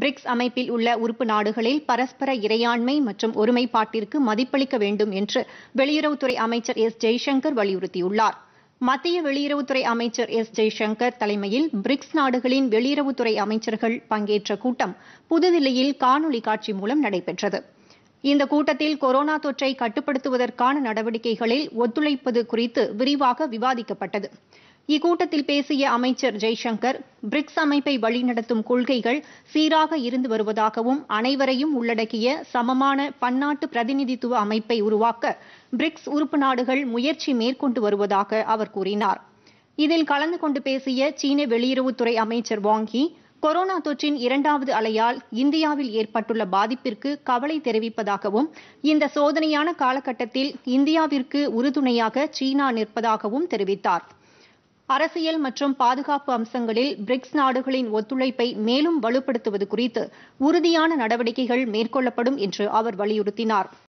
BRICS அமைப்பில் உள்ள உறுப்பு நாடுகளில் பரஸ்பர இறையாண்மை மற்றும் ஒருமைப்பாட்டிற்கு மதிப்பளிக்க வேண்டும் என்று வெளியுறவுத்துறை அமைச்சர் எஸ் ஜெய்சங்கர் வலியுறுத்தியுள்ளார் மத்திய வெளியுறவுத்துறை அமைச்சர் எஸ் ஜெய்சங்கர் தலைமையில் பிரிக்ஸ் நாடுகளின் வெளியுறவுத்துறை அமைச்சர்கள் பங்கேற்ற கூட்டம் புதுதில்லியில் காணொலி காட்சி மூலம் நடைபெற்றது இந்த கூட்டத்தில் கொரோனா தொற்றை கட்டுப்படுத்துவதற்கான நடவடிக்கைகளில் ஒத்துழைப்பது குறித்து விரிவாக விவாதிக்கப்பட்டது இக்கூட்டத்தில் பேசிய அமைச்சர் ஜெய்சங்கர் பிரிக்ஸ் அமைப்பை வழிநடத்தும் கொள்கைகள் சீராக இருந்து வருவதாகவும் அனைவரையும் உள்ளடக்கிய சமமான பன்னாட்டு பிரதிநிதித்துவ அமைப்பை உருவாக்க பிரிக்ஸ் உறுப்பு நாடுகள் முயற்சி மேற்கொண்டு வருவதாக அவர் கூறினார் இதில் கலந்து கொண்டு பேசிய சீன வெளியுறவுத்துறை அமைச்சர் வாங்கி கொரோனா தொற்றின் இரண்டாவது அலையால் இந்தியாவில் ஏற்பட்டுள்ள பாதிப்பிற்கு கவலை தெரிவிப்பதாகவும் இந்த சோதனையான காலகட்டத்தில் இந்தியாவிற்கு உறுதுணையாக சீனா நிற்பதாகவும் தெரிவித்தாா் அரசியல் மற்றும் பாதுகாப்பு அம்சங்களில் பிரிக்ஸ் நாடுகளின் ஒத்துழைப்பை மேலும் வலுப்படுத்துவது குறித்து உறுதியான நடவடிக்கைகள் மேற்கொள்ளப்படும் என்று அவர் வலியுறுத்தினார்